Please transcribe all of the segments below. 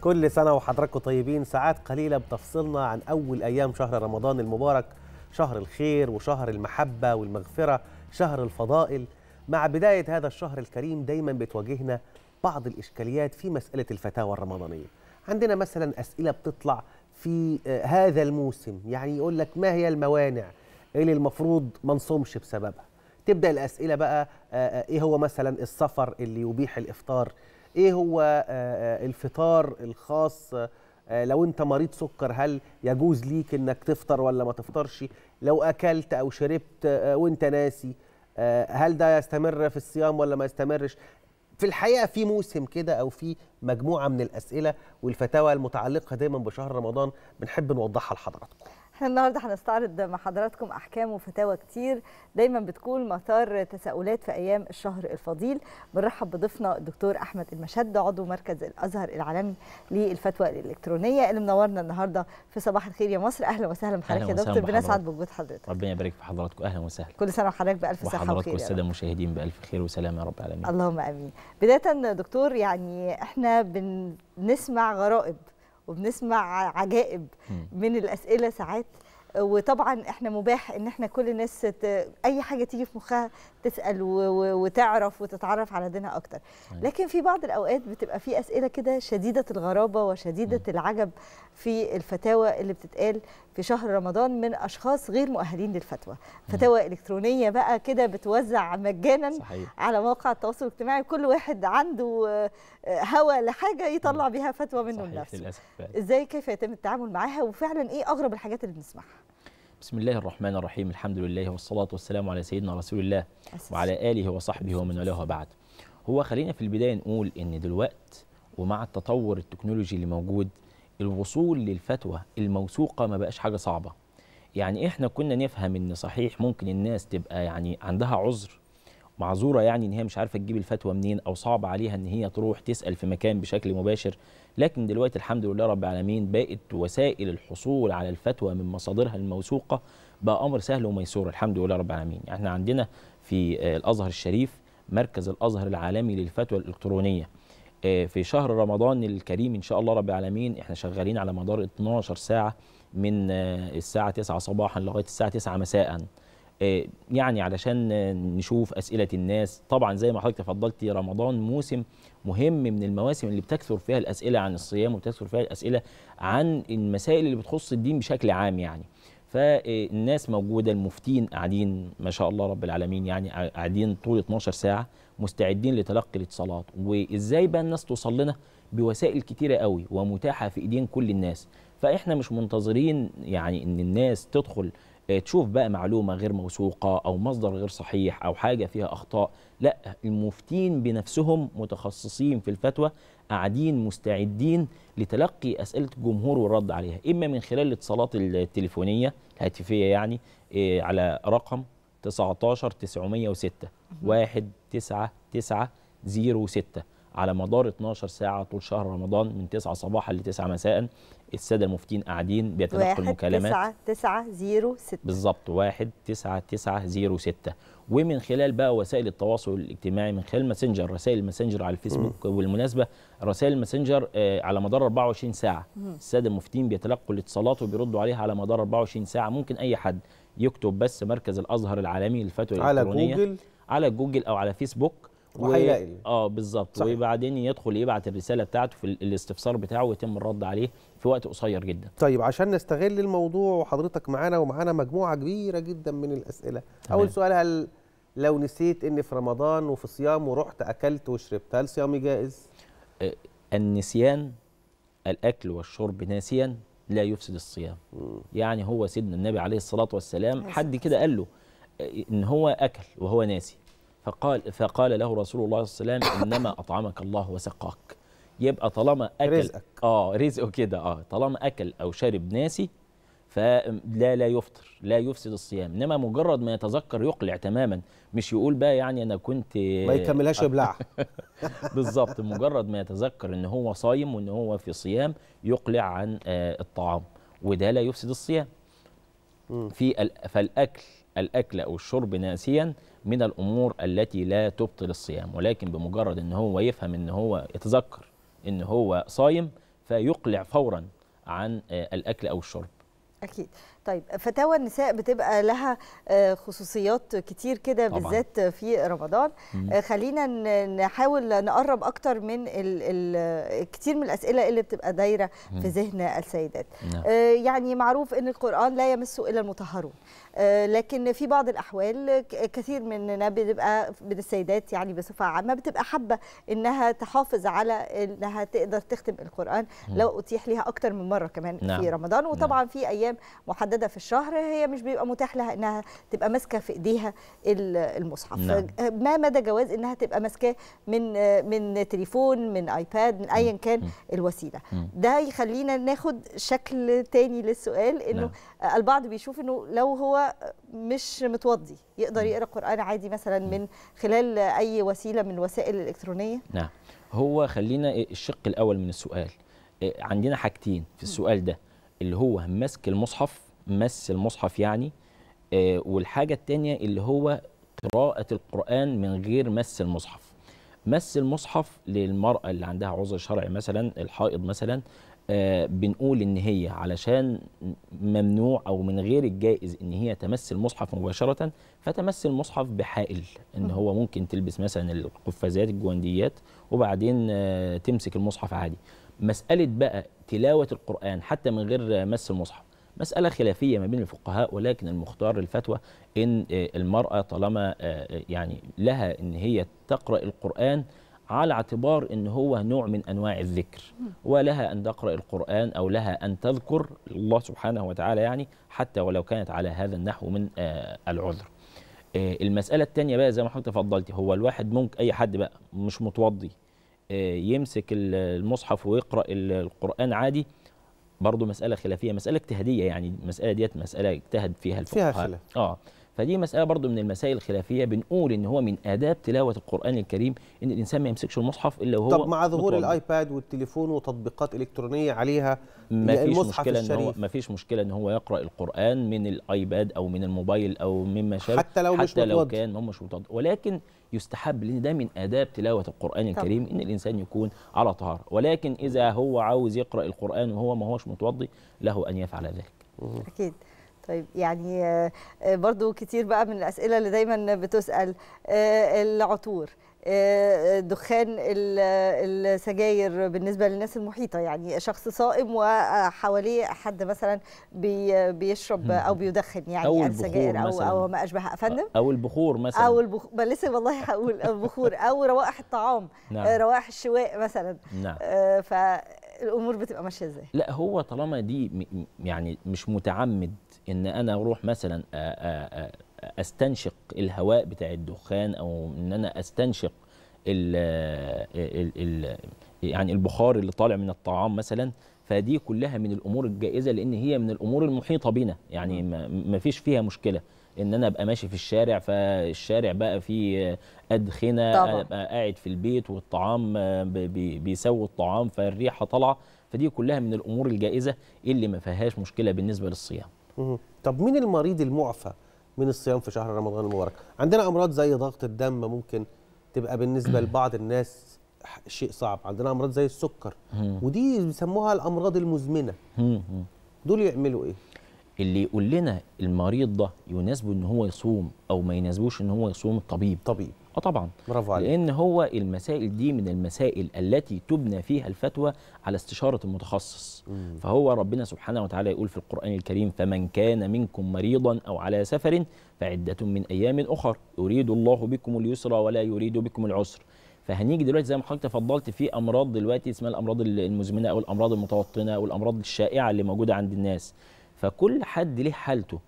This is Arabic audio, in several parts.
كل سنة وحضراتكم طيبين ساعات قليلة بتفصلنا عن أول أيام شهر رمضان المبارك شهر الخير وشهر المحبة والمغفرة شهر الفضائل مع بداية هذا الشهر الكريم دايما بتواجهنا بعض الإشكاليات في مسألة الفتاوى الرمضانية عندنا مثلا أسئلة بتطلع في آه، هذا الموسم يعني يقول لك ما هي الموانع اللي المفروض ما نصومش بسببها تبدأ الأسئلة بقى آه، آه، إيه هو مثلا السفر اللي يبيح الإفطار ايه هو آه، آه، الفطار الخاص آه، لو انت مريض سكر هل يجوز ليك انك تفطر ولا ما تفطرش لو اكلت او شربت وانت ناسي هل ده يستمر في الصيام ولا ما يستمرش في الحقيقه في موسم كده او في مجموعه من الاسئله والفتاوى المتعلقه دايما بشهر رمضان بنحب نوضحها لحضراتكم احنا النهارده هنستعرض مع حضراتكم احكام وفتاوى كتير دايما بتكون مثار تساؤلات في ايام الشهر الفضيل بنرحب بضيفنا الدكتور احمد المشد عضو مركز الازهر العالمي للفتوى الالكترونيه اللي منورنا النهارده في صباح الخير يا مصر اهلا وسهلا بحضرتك يا دكتور بنسعد بوجود حضرتك ربنا يبارك في حضراتكم اهلا وسهلا كل سنه وحضرتك بالف صحه وخير وحضراتكم الساده المشاهدين بالف خير وسلامه يا رب العالمين اللهم امين بدايه دكتور يعني احنا بنسمع غرائب وبنسمع عجائب من الاسئله ساعات وطبعا احنا مباح ان احنا كل الناس ت... اي حاجه تيجي في مخها تسال و... وتعرف وتتعرف على دينها اكتر أيوة. لكن في بعض الاوقات بتبقى في اسئله كده شديده الغرابه وشديده م. العجب في الفتاوى اللي بتتقال في شهر رمضان من اشخاص غير مؤهلين للفتوى فتاوى الكترونيه بقى كده بتوزع مجانا صحيح. على مواقع التواصل الاجتماعي كل واحد عنده آه، هوى لحاجه يطلع بيها فتوى منه لنفسه ازاي كيف يتم التعامل معاها وفعلا ايه اغرب الحاجات اللي بنسمعها بسم الله الرحمن الرحيم الحمد لله والصلاة والسلام على سيدنا رسول الله أساس. وعلى آله وصحبه ومن والاه بعد هو خلينا في البداية نقول إن دلوقت ومع التطور التكنولوجي اللي موجود الوصول للفتوى الموثوقه ما بقاش حاجه صعبه يعني احنا كنا نفهم ان صحيح ممكن الناس تبقى يعني عندها عذر معذوره يعني ان هي مش عارفه تجيب الفتوى منين او صعب عليها ان هي تروح تسال في مكان بشكل مباشر لكن دلوقتي الحمد لله رب العالمين بقت وسائل الحصول على الفتوى من مصادرها الموثوقه بقى امر سهل وميسور الحمد لله رب العالمين يعني احنا عندنا في آه، الازهر الشريف مركز الازهر العالمي للفتوى الالكترونيه آه، في شهر رمضان الكريم ان شاء الله رب العالمين احنا شغالين على مدار 12 ساعه من آه، الساعه 9 صباحا لغايه الساعه 9 مساء آه، يعني علشان نشوف اسئله الناس طبعا زي ما حضرتك تفضلتي رمضان موسم مهم من المواسم اللي بتكثر فيها الاسئله عن الصيام وبتكثر فيها الاسئله عن المسائل اللي بتخص الدين بشكل عام يعني فالناس موجوده المفتين قاعدين ما شاء الله رب العالمين يعني قاعدين طول 12 ساعه مستعدين لتلقي الاتصالات وازاي بقى الناس توصل لنا بوسائل كتيره قوي ومتاحه في ايدين كل الناس فاحنا مش منتظرين يعني ان الناس تدخل آه، تشوف بقى معلومه غير موثوقه او مصدر غير صحيح او حاجه فيها اخطاء لا المفتين بنفسهم متخصصين في الفتوى قاعدين مستعدين لتلقي اسئله الجمهور والرد عليها اما من خلال الاتصالات التليفونيه الهاتفيه يعني آه، على رقم 19 906 1 9 9 0 6 على مدار 12 ساعة طول شهر رمضان من 9 صباحا ل 9 مساء السادة المفتين قاعدين بيتلقوا المكالمات 1 9 0 6 بالظبط 1 9 9 0 6 ومن خلال بقى وسائل التواصل الاجتماعي من خلال ماسنجر رسائل الماسنجر على الفيسبوك وبالمناسبه رسائل الماسنجر آه، على مدار 24 ساعه الساده المفتين بيتلقوا الاتصالات وبيردوا عليها على مدار 24 ساعه ممكن اي حد يكتب بس مركز الازهر العالمي للفتوى الالكترونيه على جوجل على جوجل او على فيسبوك وهيلاقي اه بالظبط وبعدين يدخل يبعت الرساله بتاعته في الاستفسار بتاعه ويتم الرد عليه في وقت قصير جدا طيب عشان نستغل الموضوع وحضرتك معانا ومعانا مجموعه كبيره جدا من الاسئله تمام. اول سؤال هل لو نسيت ان في رمضان وفي صيام ورحت اكلت وشربت هل صيامي جائز النسيان الاكل والشرب ناسيا لا يفسد الصيام م. يعني هو سيدنا النبي عليه الصلاه والسلام حد كده قال له ان هو اكل وهو ناسي فقال فقال له رسول الله صلى الله عليه وسلم انما اطعمك الله وسقاك يبقى طالما اكل رزقك اه رزقه كده اه طالما اكل او شرب ناسي فلا لا يفطر لا يفسد الصيام انما مجرد ما يتذكر يقلع تماما مش يقول بقى يعني انا كنت ما يكملهاش يبلعها بالظبط مجرد ما يتذكر ان هو صايم وان هو في صيام يقلع عن آه، الطعام وده لا يفسد الصيام في فالاكل الاكل او الشرب ناسيا من الامور التي لا تبطل الصيام ولكن بمجرد ان هو يفهم ان هو يتذكر ان هو صايم فيقلع فورا عن آه، الاكل او الشرب اكيد طيب فتاوى النساء بتبقى لها آه، خصوصيات كتير كده بالذات في رمضان آه، خلينا نحاول نقرب اكتر من ال ال كتير من الاسئله اللي بتبقى دايره في ذهن السيدات نعم. آه، يعني معروف ان القران لا يمس الا المطهرون لكن في بعض الاحوال كثير مننا بتبقى من السيدات يعني بصفه عامه بتبقى حابه انها تحافظ على انها تقدر تختم القران لو اتيح ليها اكتر من مره كمان نعم. في رمضان نعم. وطبعا في ايام محدده محدده في الشهر هي مش بيبقى متاح لها انها تبقى ماسكه في ايديها المصحف نعم. ما مدى جواز انها تبقى ماسكاه من من تليفون من ايباد من ايا كان الوسيله ده يخلينا ناخد شكل تاني للسؤال انه نعم. البعض بيشوف انه لو هو مش متوضي يقدر يقرا قران عادي مثلا من خلال اي وسيله من الوسائل الالكترونيه نعم هو خلينا إيه، الشق الاول من السؤال إيه، عندنا حاجتين في السؤال ده اللي هو ماسك المصحف مس المصحف يعني آه، والحاجة التانية اللي هو قراءة القرآن من غير مس المصحف مس المصحف للمرأة اللي عندها عذر شرعي مثلا الحائض مثلا آه، بنقول ان هي علشان ممنوع او من غير الجائز ان هي تمس المصحف مباشره فتمس المصحف بحائل ان هو ممكن تلبس مثلا القفازات الجوانديات وبعدين آه، تمسك المصحف عادي مساله بقى تلاوه القران حتى من غير مس المصحف مسألة خلافية ما بين الفقهاء ولكن المختار الفتوى إن آه، المرأة طالما آه، آه، يعني لها إن هي تقرأ القرآن على اعتبار ان هو نوع من انواع الذكر ولها ان تقرا القران او لها ان تذكر الله سبحانه وتعالى يعني حتى ولو كانت على هذا النحو من العذر المساله الثانيه بقى زي ما حضرتك تفضلتي هو الواحد ممكن اي حد بقى مش متوضي يمسك المصحف ويقرا القران عادي برضه مساله خلافيه مساله اجتهاديه يعني المساله ديت مساله اجتهد فيها الفقهاء فيها خلاف اه فدي مساله برضه من المسائل الخلافيه بنقول ان هو من اداب تلاوه القران الكريم ان الانسان ما يمسكش المصحف الا وهو طب مع ظهور الايباد والتليفون وتطبيقات الكترونيه عليها ما فيش مشكله ان هو ما فيش مشكله ان هو يقرا القران من الايباد او من الموبايل او مما شابه حتى لو حتى مش لو كان كان مش متوضع ولكن يستحب لان ده من اداب تلاوه القران الكريم طبعا. ان الانسان يكون على طهاره ولكن اذا هو عاوز يقرا القران وهو ما هوش متوضي له ان يفعل ذلك اكيد طيب يعني آه، برضو كتير بقى من الأسئلة اللي دايما بتسأل آه، العطور آه، دخان السجاير بالنسبه للناس المحيطه يعني شخص صائم وحواليه حد مثلا بيشرب او بيدخن يعني أو السجاير او او ما اشبه افندم او البخور مثلا او البخور لسه والله هقول البخور او روائح الطعام نعم. روائح الشواء مثلا نعم. فالامور بتبقى ماشيه ازاي لا هو طالما دي يعني مش متعمد ان انا اروح مثلا استنشق الهواء بتاع الدخان او ان انا استنشق الـ الـ الـ يعني البخار اللي طالع من الطعام مثلا فدي كلها من الامور الجائزه لان هي من الامور المحيطه بنا يعني ما فيش فيها مشكله ان انا ابقى ماشي في الشارع فالشارع بقى فيه ادخنه طبعا. ابقى قاعد في البيت والطعام بيسوي الطعام فالريحه طالعه فدي كلها من الامور الجائزه اللي ما فيهاش مشكله بالنسبه للصيام طب مين المريض المعفى من الصيام في شهر رمضان المبارك عندنا امراض زي ضغط الدم ممكن تبقى بالنسبه لبعض الناس شيء صعب عندنا امراض زي السكر ودي بيسموها الامراض المزمنه دول يعملوا ايه اللي يقول لنا المريض ده يناسبه ان هو يصوم او ما يناسبوش ان هو يصوم الطبيب طبيب اه طبعا برافو عليك لان هو المسائل دي من المسائل التي تبنى فيها الفتوى على استشاره المتخصص مم. فهو ربنا سبحانه وتعالى يقول في القران الكريم فمن كان منكم مريضا او على سفر فعده من ايام اخر يريد الله بكم اليسر ولا يريد بكم العسر فهنيجي دلوقتي زي ما حضرتك تفضلت في امراض دلوقتي اسمها الامراض المزمنه او الامراض المتوطنه او الامراض الشائعه اللي موجوده عند الناس فكل حد ليه حالته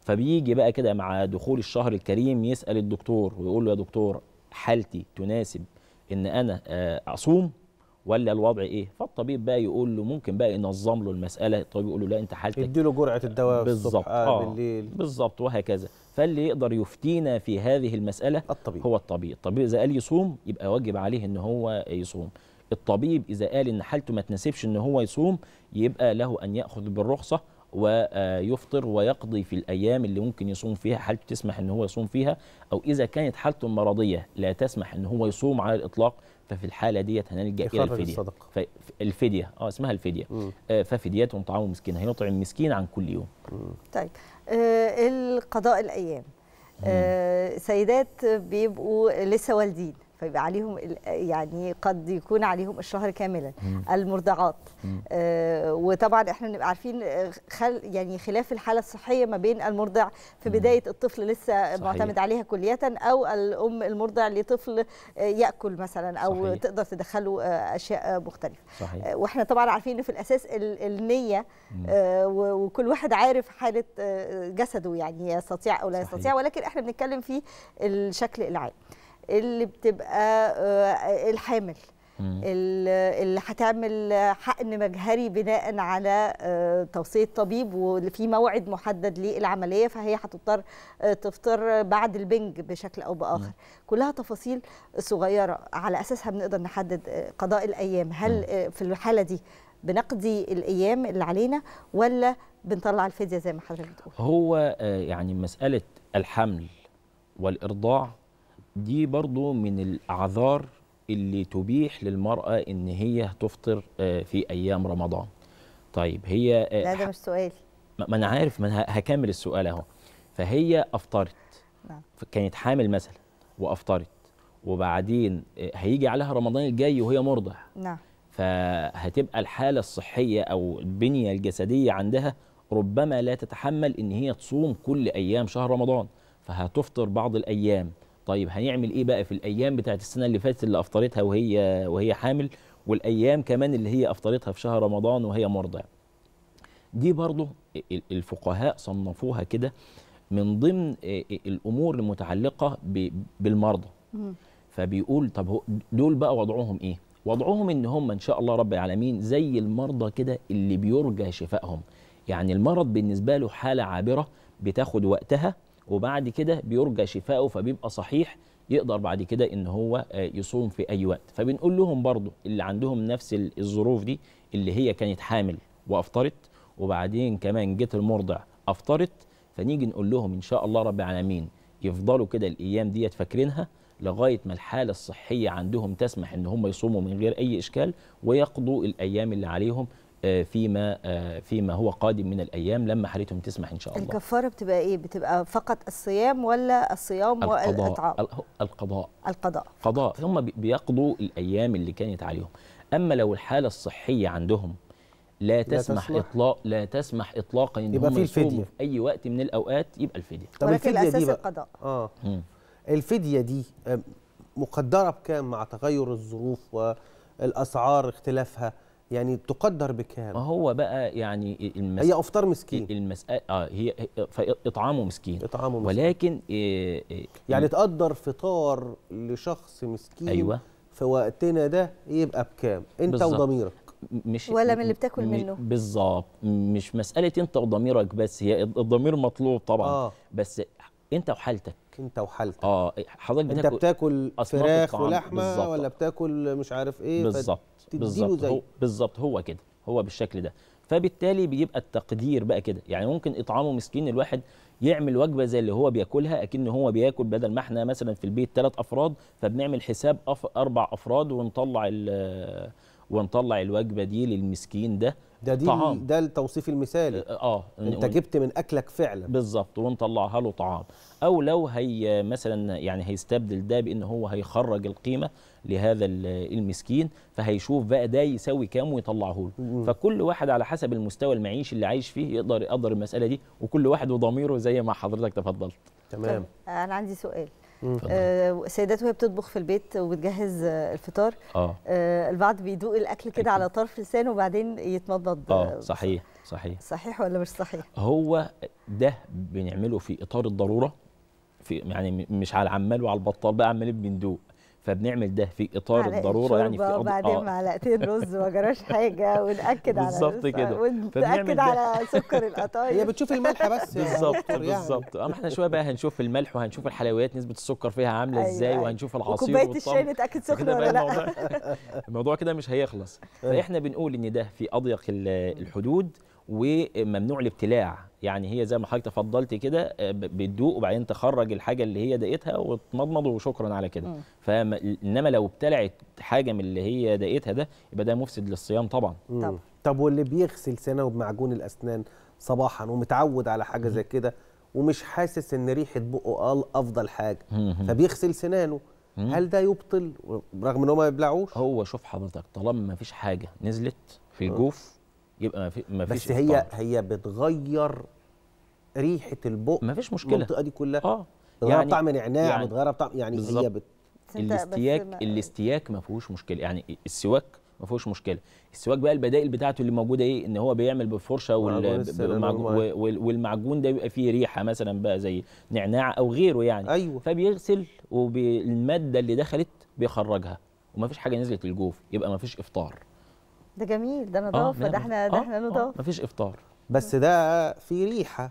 فبيجي بقى كده مع دخول الشهر الكريم يسال الدكتور ويقول له يا دكتور حالتي تناسب ان انا آه، اصوم ولا الوضع ايه فالطبيب بقى يقول له ممكن بقى ينظم له المساله الطبيب يقول له لا انت حالتك يديله جرعه الدواء بالظبط آه،, آه بالليل بالظبط وهكذا فاللي يقدر يفتينا في هذه المساله الطبيب هو الطبيب الطبيب اذا قال يصوم يبقى واجب عليه ان هو يصوم الطبيب اذا قال ان حالته ما تناسبش ان هو يصوم يبقى له ان ياخذ بالرخصه ويفطر ويقضي في الأيام اللي ممكن يصوم فيها حالته تسمح أن هو يصوم فيها أو إذا كانت حالته المرضية لا تسمح أن هو يصوم على الإطلاق ففي الحاله ديت هنلجا الى الفديه الفديه اه اسمها الفديه آه ففديتهم طعام مسكين هيطعم مسكين عن كل يوم مم. طيب آه القضاء الايام آه سيدات بيبقوا لسه والدين فيبقى عليهم يعني قد يكون عليهم الشهر كاملا المرضعات آه وطبعا احنا بنبقى عارفين آه، خل يعني خلاف الحاله الصحيه ما بين المرضع في بدايه الطفل لسه صحيح. معتمد عليها كليه او الام المرضع لطفل آه، ياكل مثلا او صحيح. تقدر تدخله آه، اشياء مختلفه صحيح. واحنا طبعا عارفين في الاساس النيه وكل واحد عارف حاله جسده يعني يستطيع او لا يستطيع ولكن احنا بنتكلم في الشكل العام اللي بتبقى آه، الحامل اللي هتعمل حقن مجهري بناء على آه، توصيه طبيب وفي موعد محدد للعمليه فهي هتضطر آه، تفطر بعد البنج بشكل او باخر كلها تفاصيل صغيره على اساسها بنقدر نحدد قضاء الايام هل في الحاله دي بنقضي الايام اللي علينا ولا بنطلع الفديه زي ما حضرتك بتقول هو يعني مساله الحمل والارضاع دي برضو من الأعذار اللي تبيح للمرأة إن هي تفطر آه، في أيام رمضان طيب هي آه، لا ده مش سؤال ما أنا عارف ما هكمل السؤال أهو فهي أفطرت نعم. كانت حامل مثلا وأفطرت وبعدين آه، هيجي عليها رمضان الجاي وهي مرضع نعم فهتبقى الحالة الصحية أو البنية الجسدية عندها ربما لا تتحمل إن هي تصوم كل أيام شهر رمضان فهتفطر بعض الأيام طيب هنعمل ايه بقى في الايام بتاعت السنه اللي فاتت اللي افطرتها وهي وهي حامل والايام كمان اللي هي افطرتها في شهر رمضان وهي مرضع دي برضه الفقهاء صنفوها كده من ضمن آه، آه، الامور المتعلقه بالمرضى فبيقول طب دول بقى وضعهم ايه وضعهم ان هم ان شاء الله رب العالمين زي المرضى كده اللي بيرجى شفائهم يعني المرض بالنسبه له حاله عابره بتاخد وقتها وبعد كده بيرجى شفائه فبيبقى صحيح يقدر بعد كده ان هو آه، يصوم في اي وقت فبنقول لهم برضو اللي عندهم نفس الظروف دي اللي هي كانت حامل وافطرت وبعدين كمان جت المرضع افطرت فنيجي نقول لهم ان شاء الله رب العالمين يفضلوا كده الايام ديت فاكرينها لغايه ما الحاله الصحيه عندهم تسمح ان هم يصوموا من غير اي اشكال ويقضوا الايام اللي عليهم آه، فيما آه، فيما هو قادم من الايام لما حالتهم تسمح ان شاء الله الكفاره بتبقى ايه بتبقى فقط الصيام ولا الصيام القضاء والاطعام القضاء القضاء قضاء هم بيقضوا الايام اللي كانت عليهم اما لو الحاله الصحيه عندهم لا تسمح لا اطلاق لا تسمح اطلاقا ان يبقى هم في اي وقت من الاوقات يبقى الفديه طب ولكن الفدية دي بقى. القضاء اه مم. الفديه دي آه، مقدره بكام مع تغير الظروف والاسعار اختلافها يعني تقدر بكام ما هو بقى يعني المس... هي افطار مسكين المسألة اه هي آه، اطعامه مسكين اطعامه مسكين ولكن إيه إيه يعني تقدر فطار لشخص مسكين ايوه في وقتنا ده يبقى بكام انت بالزبط. وضميرك مش ولا من اللي بتاكل منه بالظبط مش مساله انت وضميرك بس هي الضمير مطلوب طبعا آه. بس انت وحالتك انت وحالتك اه حضرتك انت بتاكل فراخ ولحمه ولا بتاكل مش عارف ايه بالظبط بالظبط بالظبط هو كده هو بالشكل ده فبالتالي بيبقى التقدير بقى كده يعني ممكن اطعامه مسكين الواحد يعمل وجبه زي اللي هو بياكلها اكن هو بياكل بدل ما احنا مثلا في البيت ثلاث افراد فبنعمل حساب اربع افراد ونطلع ونطلع الوجبه دي للمسكين ده ده دي طعام. ده التوصيف المثالي اه, آه، انت جبت من اكلك فعلا بالظبط ونطلعها له طعام او لو هي مثلا يعني هيستبدل ده بان هو هيخرج القيمه لهذا المسكين فهيشوف بقى ده يساوي كام ويطلعه له فكل واحد على حسب المستوى المعيشي اللي عايش فيه يقدر يقدر المساله دي وكل واحد وضميره زي ما حضرتك تفضلت تمام طيب، انا عندي سؤال آه سيدات وهي بتطبخ في البيت وبتجهز الفطار آه. آه البعض بيدوق الاكل كده على طرف لسانه وبعدين يتمضض اه صحيح صحيح صحيح ولا مش صحيح هو ده بنعمله في اطار الضروره في يعني مش على العمال وعلى البطال بقى عمالين بندوق فبنعمل ده في اطار الضروره يعني في وبعدين آه. معلقتين رز وما جراش حاجه وناكد على بالظبط كده وناكد على سكر القطايف هي بتشوف الملح بس بالظبط يعني. بالظبط اما احنا شويه بقى هنشوف الملح وهنشوف الحلويات نسبه السكر فيها عامله أيوة ازاي أيوة. وهنشوف العصير وكوبايه الشاي نتاكد سخن ولا لا الموضوع كده مش هيخلص أيوة. فاحنا بنقول ان ده في اضيق الحدود وممنوع الابتلاع يعني هي زي ما حضرتك تفضلت كده آه، بتدوق وبعدين تخرج الحاجه اللي هي دقيتها وتمضمض وشكرا على كده فانما لو ابتلعت حاجه من اللي هي دقيتها ده يبقى ده مفسد للصيام طبعا طب طب واللي بيغسل سنه بمعجون الاسنان صباحا ومتعود على حاجه زي كده ومش حاسس ان ريحه بقه افضل حاجه فبيغسل سنانه هل ده يبطل رغم ان هو ما بيبلعوش هو شوف حضرتك طالما ما فيش حاجه نزلت في الجوف يبقى ما, ما فيش بس هي هي بتغير ريحه البق ما فيش مشكله المنطقه دي كلها اه بتغير يعني بطعم النعناع يعني بتغير طعم يعني بالزبط. هي بت... الاستياك ما... الاستياك ما فيهوش مشكله يعني السواك ما فيهوش مشكله السواك بقى البدائل بتاعته اللي موجوده ايه ان هو بيعمل بالفرشه وال... والمعجون ده بيبقى فيه ريحه مثلا بقى زي نعناع او غيره يعني أيوة. فبيغسل والماده اللي دخلت بيخرجها وما فيش حاجه نزلت الجوف يبقى ما فيش افطار ده جميل ده نظافه آه ده احنا ده آه، احنا آه، نضاف آه مفيش افطار بس ده في ريحه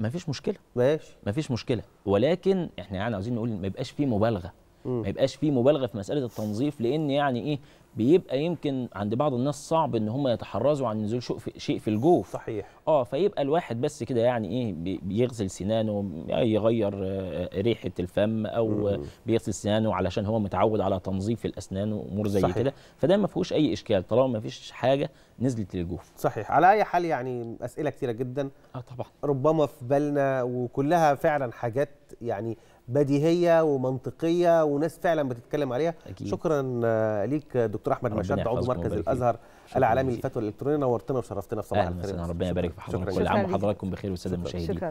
مفيش مشكله ماشي مفيش مشكله ولكن احنا يعني عاوزين نقول ما يبقاش فيه مبالغه ما يبقاش فيه مبالغه في مساله التنظيف لان يعني ايه بيبقى يمكن عند بعض الناس صعب ان هم يتحرزوا عن نزول شيء في الجوف صحيح اه فيبقى الواحد بس كده يعني ايه بيغسل سنانه آه، يغير آه، ريحه الفم او بيغسل سنانه علشان هو متعود على تنظيف الاسنان وامور زي كده فده ما فيهوش اي اشكال طالما ما فيش حاجه نزلت للجوف صحيح على اي حال يعني اسئله كثيره جدا اه طبعا ربما في بالنا وكلها فعلا حاجات يعني بديهيه ومنطقيه وناس فعلا بتتكلم عليها أكيد. شكرا آه، ليك دكتور دكتور احمد مشاد عضو مركز الازهر الاعلامي للفتوى الالكترونيه نورتنا وشرفتنا في صباح الخير ربنا يبارك في حضرتك كل عام وحضراتكم بخير والساده المشاهدين